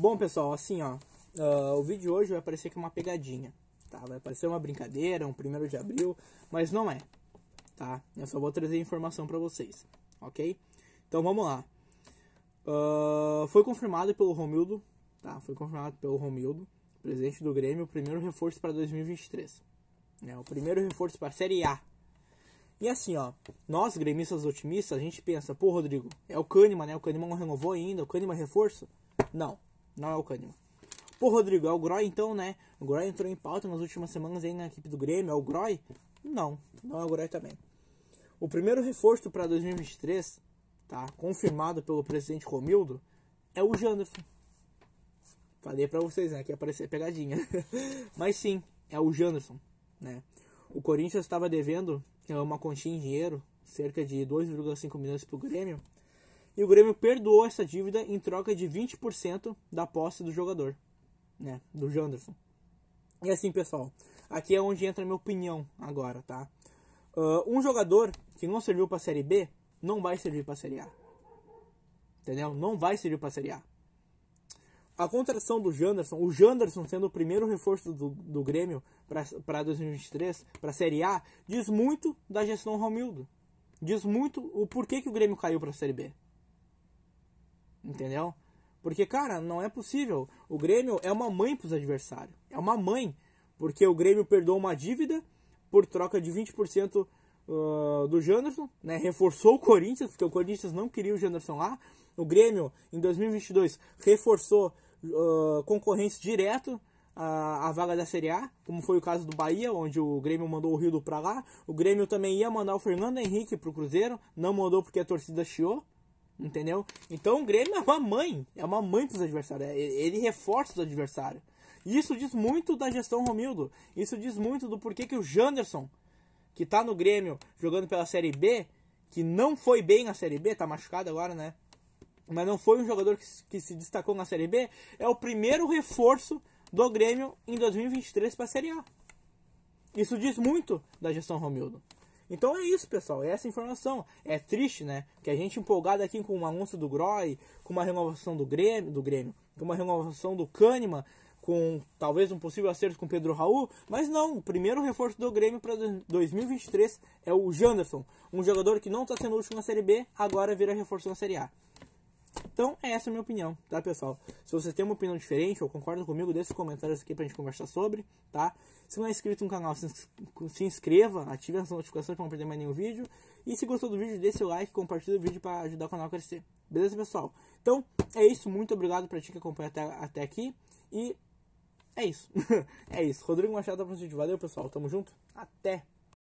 Bom, pessoal, assim, ó. Uh, o vídeo de hoje vai parecer que é uma pegadinha, tá? Vai parecer uma brincadeira, um primeiro de abril, mas não é, tá? Eu só vou trazer informação para vocês, ok? Então, vamos lá. Uh, foi confirmado pelo Romildo, tá? Foi confirmado pelo Romildo, presidente do Grêmio, o primeiro reforço para 2023. Né? O primeiro reforço para a Série A. E assim, ó, nós gremistas otimistas, a gente pensa, pô, Rodrigo, é o Kahneman, né? O Kahneman não renovou ainda, o Kahneman é reforço? Não. Não é o Cânima. Pô, Rodrigo, é o Groy então, né? O Groy entrou em pauta nas últimas semanas aí na equipe do Grêmio. É o Groy? Não, não é o Groy também. O primeiro reforço para 2023, tá? Confirmado pelo presidente Romildo, é o Janderson. Falei para vocês, né? Que ia parecer pegadinha. Mas sim, é o Janderson, né? O Corinthians estava devendo é, uma quantia em dinheiro, cerca de 2,5 milhões para o Grêmio. E o Grêmio perdoou essa dívida em troca de 20% da posse do jogador, né? Do Janderson. E assim, pessoal, aqui é onde entra a minha opinião agora, tá? Uh, um jogador que não serviu para a Série B não vai servir para a Série A. Entendeu? Não vai servir para a Série A. A contratação do Janderson, o Janderson sendo o primeiro reforço do, do Grêmio para 2023, para a Série A, diz muito da gestão Romildo. Diz muito o porquê que o Grêmio caiu para a Série B. Entendeu? Porque, cara, não é possível. O Grêmio é uma mãe para os adversários. É uma mãe. Porque o Grêmio perdoou uma dívida por troca de 20% ah, do Janderson, né? Reforçou o Corinthians, porque o Corinthians não queria o Janderson lá. O Grêmio, em 2022, reforçou uh, concorrentes direto à, vaga da Série A, como foi o caso do Bahia, onde o Grêmio mandou o Rildo para lá. O Grêmio também ia mandar o Fernando Henrique pro Cruzeiro, não mandou porque a torcida chiou. Entendeu? Então o Grêmio é uma mãe, é uma mãe dos adversários, é, ele reforça os adversários Isso diz muito da gestão Romildo, isso diz muito do porquê que o Janderson, que está no Grêmio jogando pela Série B, que não foi bem na Série B, está machucado agora, né? Mas não foi um jogador que, que se destacou na Série B, é o primeiro reforço do Grêmio em 2023 para a Série A. Isso diz muito da gestão Romildo. Então é isso, pessoal. É essa informação. É triste, né? Que a gente empolgado aqui com um anúncio do Groy, com uma renovação do Grêmio, do Grêmio, com uma renovação do Kahneman, com talvez um possível acerto com Pedro Raul, mas não, o primeiro reforço do Grêmio para 2023 é o Janderson, um jogador que não está sendo útil na Série B, agora vira reforço na Série A. Então, é essa a minha opinião, tá, pessoal? Se você tem uma opinião diferente ou concorda comigo, deixa os comentários aqui pra gente conversar sobre, tá? Se não é inscrito no canal, se inscreva, ative as notificações pra não perder mais nenhum vídeo. E se gostou do vídeo, dê seu like, compartilhe o vídeo para ajudar o canal a crescer. Beleza, pessoal? Então, é isso. Muito obrigado pra ti que acompanha até, até aqui. E é isso. é isso. Rodrigo Machado tá pra gente. Valeu, pessoal. Tamo junto. Até!